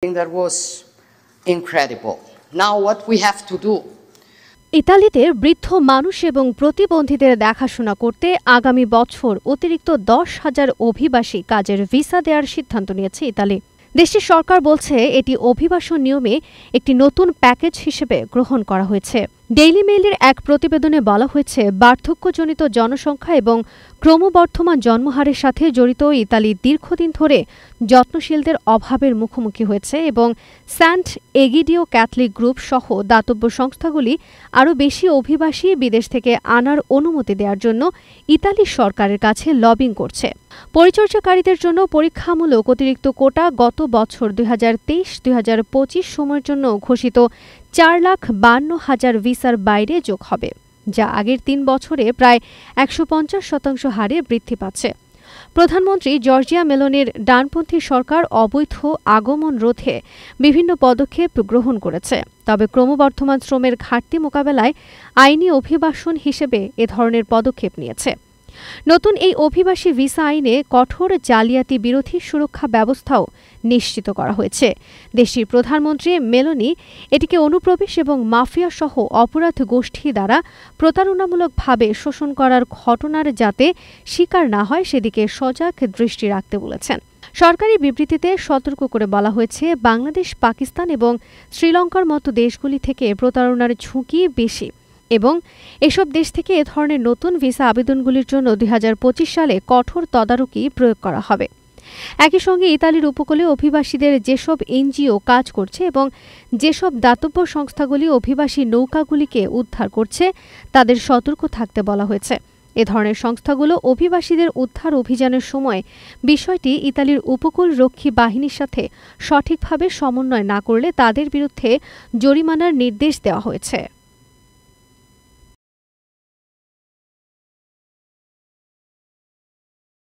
that was incredible. Now what we have to do? ইতালিতে বৃদ্ধ মানুষ এবং প্রতিবন্ধীদের দেখাশোনা করতে আগামী বছর অতিরিক্ত দশ হাজার অভিবাসী কাজের ভিসা দেওয়ার সিদ্ধান্ত নিয়েছে ইতালি দেশটির সরকার বলছে এটি অভিবাসন নিয়মে একটি নতুন প্যাকেজ হিসেবে গ্রহণ করা হয়েছে ডেইলি মেইলের এক প্রতিবেদনে বলা হয়েছে বার্ধক্যজনিত জনসংখ্যা এবং ক্রমবর্ধমান জন্মহারের সাথে জড়িত ইতালি দীর্ঘদিন ধরে যত্নশীলদের অভাবের মুখোমুখি হয়েছে এবং স্যান্ট এগিডিও ক্যাথলিক গ্রুপ সহ দাতব্য সংস্থাগুলি আরও বেশি অভিবাসী বিদেশ থেকে আনার অনুমতি দেওয়ার জন্য ইতালি সরকারের কাছে লবিং করছে পরিচর্যাকারীদের জন্য পরীক্ষামূলক অতিরিক্ত কোটা গত বছর দুই হাজার তেইশ সময়ের জন্য ঘোষিত চার লাখ বান্ন হাজার ভিসার বাইরে যোগ হবে যা আগের তিন বছরে প্রায় একশো শতাংশ হারে বৃদ্ধি পাচ্ছে প্রধানমন্ত্রী জর্জিয়া মেলনের ডানপন্থী সরকার অবৈধ আগমন রোধে বিভিন্ন পদক্ষেপ গ্রহণ করেছে তবে ক্রমবর্ধমান শ্রমের ঘাটতি মোকাবেলায় আইনি অভিবাসন হিসেবে এ ধরনের পদক্ষেপ নিয়েছে নতুন এই অভিবাসী ভিসা আইনে কঠোর জালিয়াতি বিরোধী সুরক্ষা ব্যবস্থাও নিশ্চিত করা হয়েছে দেশটির প্রধানমন্ত্রী মেলোনি এটিকে অনুপ্রবেশ এবং মাফিয়া সহ অপরাধ গোষ্ঠী দ্বারা প্রতারণামূলকভাবে শোষণ করার ঘটনার যাতে শিকার না হয় সেদিকে সজাগ দৃষ্টি রাখতে বলেছেন সরকারি বিবৃতিতে সতর্ক করে বলা হয়েছে বাংলাদেশ পাকিস্তান এবং শ্রীলঙ্কার মতো দেশগুলি থেকে প্রতারণার ঝুঁকি বেশি এবং এসব দেশ থেকে এ ধরনের নতুন ভিসা আবেদনগুলির জন্য দুই সালে কঠোর তদারকি প্রয়োগ করা হবে একই সঙ্গে ইতালির উপকূলে অভিবাসীদের যেসব এনজিও কাজ করছে এবং যেসব দাতব্য সংস্থাগুলি অভিবাসী নৌকাগুলিকে উদ্ধার করছে তাদের সতর্ক থাকতে বলা হয়েছে এ ধরনের সংস্থাগুলো অভিবাসীদের উদ্ধার অভিযানের সময় বিষয়টি ইতালির উপকূল রক্ষী বাহিনীর সাথে সঠিকভাবে সমন্বয় না করলে তাদের বিরুদ্ধে জরিমানার নির্দেশ দেওয়া হয়েছে